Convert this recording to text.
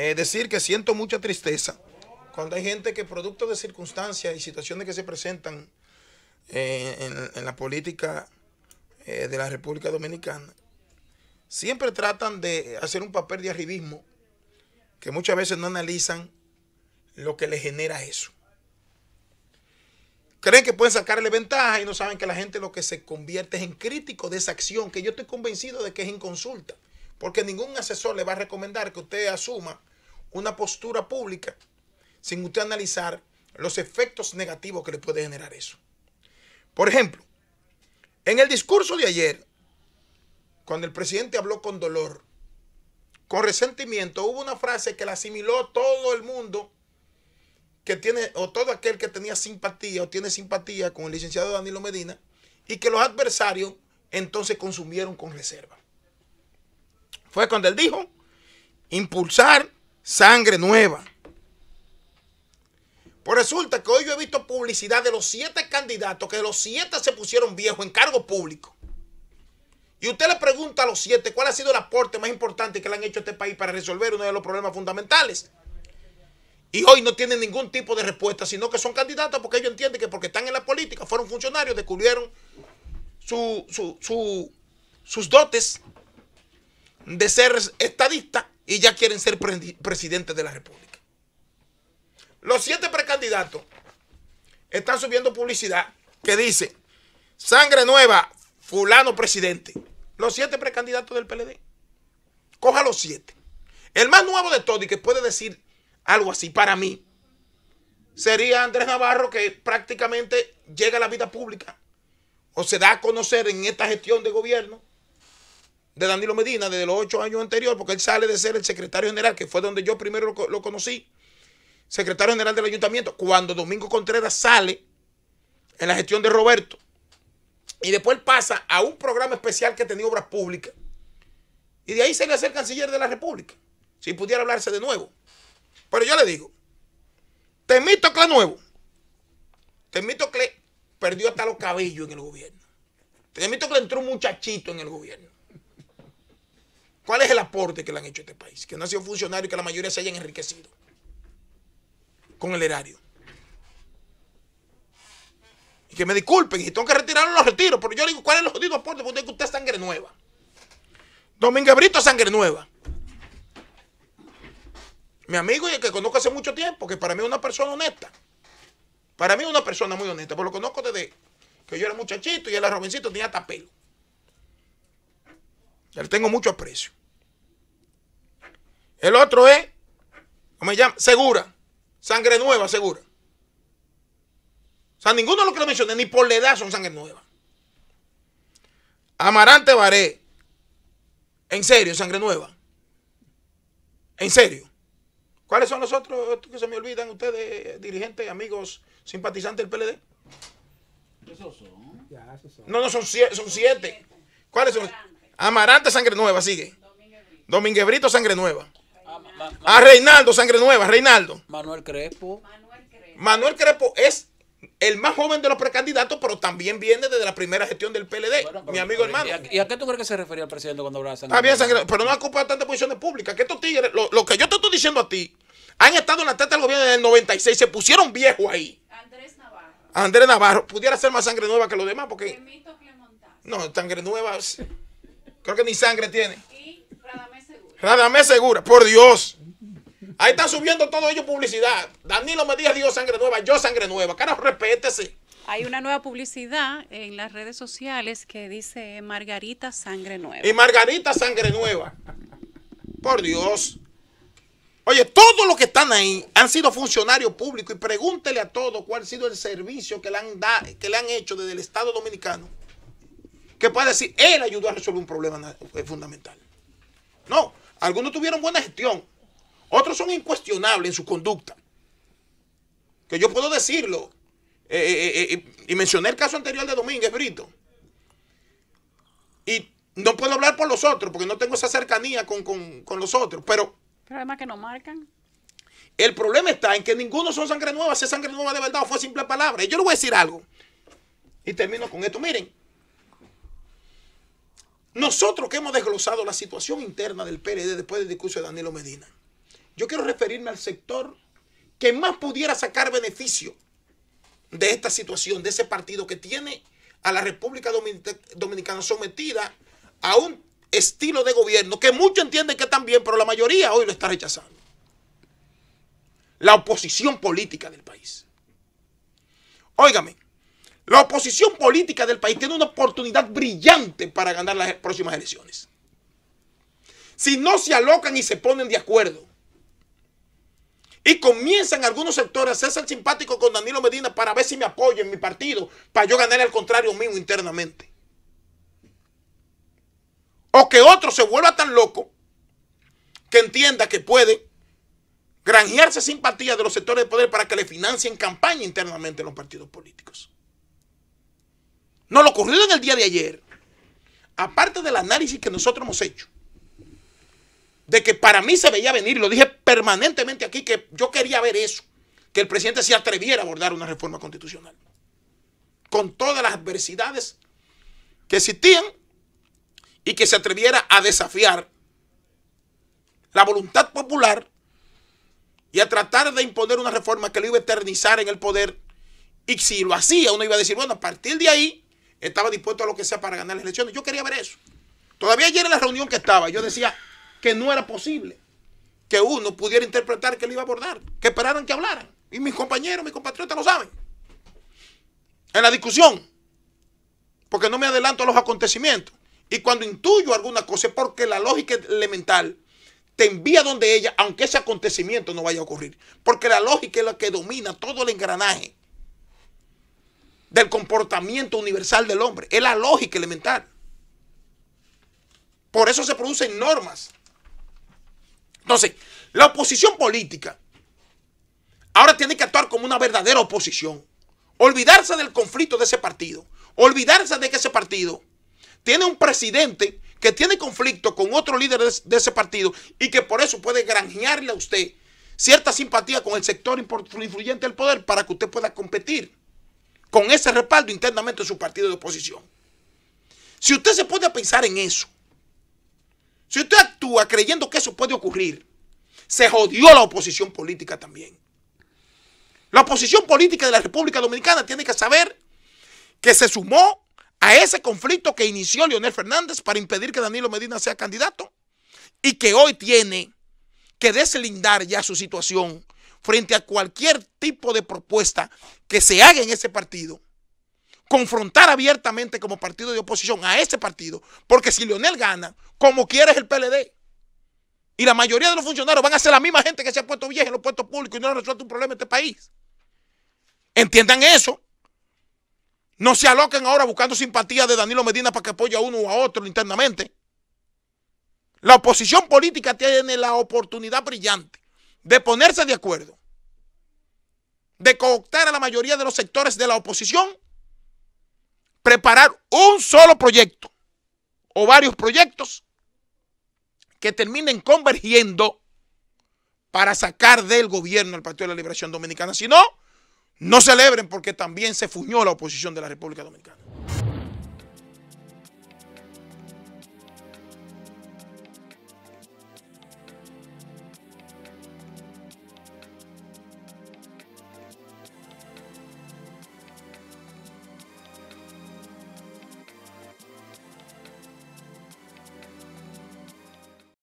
Eh, decir que siento mucha tristeza cuando hay gente que producto de circunstancias y situaciones que se presentan eh, en, la política eh, de la República Dominicana, siempre tratan de hacer un papel de arribismo que muchas veces no analizan lo que le genera eso. Creen que pueden sacarle ventaja y no saben que la gente lo que se convierte es en crítico de esa acción, que yo estoy convencido de que es inconsulta, porque ningún asesor le va a recomendar que usted asuma una postura pública sin usted analizar los efectos negativos que le puede generar eso. Por ejemplo, en el discurso de ayer, cuando el presidente habló con dolor, con resentimiento, hubo una frase que la asimiló todo el mundo que tiene, o todo aquel que tenía simpatía o tiene simpatía con el licenciado Danilo Medina, y que los adversarios entonces consumieron con reserva. Fue cuando él dijo, impulsar sangre nueva. Pues resulta que hoy yo he visto publicidad de los siete candidatos, que de los siete se pusieron viejos en cargo público. Y usted le pregunta a los siete cuál ha sido el aporte más importante que le han hecho a este país para resolver uno de los problemas fundamentales. Y hoy no tienen ningún tipo de respuesta, sino que son candidatos porque ellos entienden que porque están en la política, fueron funcionarios, descubrieron sus dotes de ser estadistas y ya quieren ser presidente presidentes de la República. Los siete precandidatos están subiendo publicidad que dice, sangre nueva, fulano presidente. Los siete precandidatos del PLD. Coja los siete. El más nuevo de todos y que puede decir algo así para mí sería Andrés Navarro que prácticamente llega a la vida pública o se da a conocer en esta gestión de gobierno de Danilo Medina desde los ocho años anteriores, porque él sale de ser el secretario general, que fue donde yo primero lo, conocí, secretario general del ayuntamiento, cuando Domingo Contreras sale en la gestión de Roberto. Y después pasa a un programa especial que tenía obras públicas. Y de ahí se le hace canciller de la República. Si pudiera hablarse de nuevo. Pero yo le digo, que nuevo. que perdió hasta los cabellos en el gobierno. te le entró un muchachito en el gobierno aporte que le han hecho a este país, que no ha sido funcionario y que la mayoría se hayan enriquecido con el erario. Y que me disculpen, y tengo que retirarlo, los retiro. Pero yo le digo, ¿cuál es el jodido aporte? Porque usted es sangre nueva. Domingo Brito, sangre nueva. Mi amigo y el que conozco hace mucho tiempo, que para mí es una persona honesta. Para mí es una persona muy honesta, porque lo conozco desde que yo era muchachito y él era jovencito, tenía tapelo. Le tengo mucho aprecio. El otro es, ¿cómo se llama? Segura. Sangre nueva, segura. O sea, ninguno de los que lo mencioné, ni por la edad, son sangre nueva. Amarante Baré. En serio, sangre nueva. En serio. ¿Cuáles son los otros que se me olvidan ustedes, dirigentes, amigos, simpatizantes del PLD? Esos son. No, no, son, siete. Son siete. ¿Cuáles son? Amarante, sangre nueva, sigue. Brito, sangre nueva. A ah, Reinaldo, sangre nueva, Reinaldo. Manuel Crespo. Manuel Crespo es el más joven de los precandidatos, pero también viene desde la primera gestión del PLD, mi amigo hermano. ¿y a, qué tú crees que se refería el presidente cuando hablaba de sangre? Ah, había sangre, pero no ha ocupado tantas posiciones públicas. Que estos tigres, lo, lo, que yo te estoy diciendo a ti, han estado en la teta del gobierno desde el 96, se pusieron viejos ahí. Andrés Navarro. Andrés Navarro, pudiera ser más sangre nueva que los demás, porque. No, sangre nueva, creo que ni sangre tiene. Radamés Segura, por Dios. Ahí están subiendo todo ello publicidad. Danilo Medina dios sangre nueva, yo sangre nueva. Carajo, respétese. Hay una nueva publicidad en las redes sociales que dice Margarita Sangre Nueva. Y Margarita Sangre Nueva. Por Dios. Oye, todos los que están ahí han sido funcionarios públicos y pregúntele a todos cuál ha sido el servicio que le han, que le han hecho desde el Estado Dominicano. Que puede decir, él ayudó a resolver un problema eh, fundamental. No, algunos tuvieron buena gestión, otros son incuestionables en su conducta. Que yo puedo decirlo. Eh, eh, eh, y mencioné el caso anterior de Domínguez Brito. Y no puedo hablar por los otros, porque no tengo esa cercanía con, los otros. Pero. Pero además que no marcan. El problema está en que ninguno son sangre nueva, si es sangre nueva de verdad o fue simple palabra. Y yo le voy a decir algo. Y termino con esto. Miren, nosotros que hemos desglosado la situación interna del PRD después del discurso de Danilo Medina, yo quiero referirme al sector que más pudiera sacar beneficio de esta situación, de ese partido que tiene a la República Dominicana sometida a un estilo de gobierno que muchos entienden que bien, pero la mayoría hoy lo está rechazando. La oposición política del país. Óigame. La oposición política del país tiene una oportunidad brillante para ganar las próximas elecciones. Si no se alocan y se ponen de acuerdo y comienzan algunos sectores a hacerse simpáticos con Danilo Medina para ver si me apoyo en mi partido, para yo ganar al contrario mismo internamente. O que otro se vuelva tan loco que entienda que puede granjearse simpatía de los sectores de poder para que le financien campaña internamente en los partidos políticos. No, lo ocurrió en el día de ayer, aparte del análisis que nosotros hemos hecho, de que para mí se veía venir, lo dije permanentemente aquí, que yo quería ver eso, que el presidente se atreviera a abordar una reforma constitucional, con todas las adversidades que existían y que se atreviera a desafiar la voluntad popular y a tratar de imponer una reforma que lo iba a eternizar en el poder. Y si lo hacía, uno iba a decir, bueno, a partir de ahí estaba dispuesto a lo que sea para ganar las elecciones. Yo quería ver eso. Todavía ayer en la reunión que estaba, yo decía que no era posible que uno pudiera interpretar que le iba a abordar, que esperaran que hablaran. Y mis compañeros, mis compatriotas lo saben. En la discusión, porque no me adelanto a los acontecimientos. Y cuando intuyo alguna cosa es porque la lógica elemental te envía donde ella, aunque ese acontecimiento no vaya a ocurrir. Porque la lógica es la que domina todo el engranaje del comportamiento universal del hombre. Es la lógica elemental. Por eso se producen normas. Entonces, la oposición política ahora tiene que actuar como una verdadera oposición. Olvidarse del conflicto de ese partido. Olvidarse de que ese partido tiene un presidente que tiene conflicto con otro líder de ese partido y que por eso puede granjearle a usted cierta simpatía con el sector influyente del poder para que usted pueda competir con ese respaldo internamente de su partido de oposición. Si usted se puede pensar en eso, si usted actúa creyendo que eso puede ocurrir, se jodió la oposición política también. La oposición política de la República Dominicana tiene que saber que se sumó a ese conflicto que inició Leonel Fernández para impedir que Danilo Medina sea candidato y que hoy tiene que deslindar ya su situación frente a cualquier tipo de propuesta que se haga en ese partido, confrontar abiertamente como partido de oposición a ese partido, porque si Leonel gana, como quiere es el PLD. Y la mayoría de los funcionarios van a ser la misma gente que se ha puesto vieja en los puestos públicos y no resuelto un problema en este país. Entiendan eso. No se aloquen ahora buscando simpatía de Danilo Medina para que apoye a uno u a otro internamente. La oposición política tiene la oportunidad brillante de ponerse de acuerdo, de cooptar a la mayoría de los sectores de la oposición, preparar un solo proyecto o varios proyectos que terminen convergiendo para sacar del gobierno al Partido de la Liberación Dominicana. Si no, no celebren porque también se fuñó la oposición de la República Dominicana.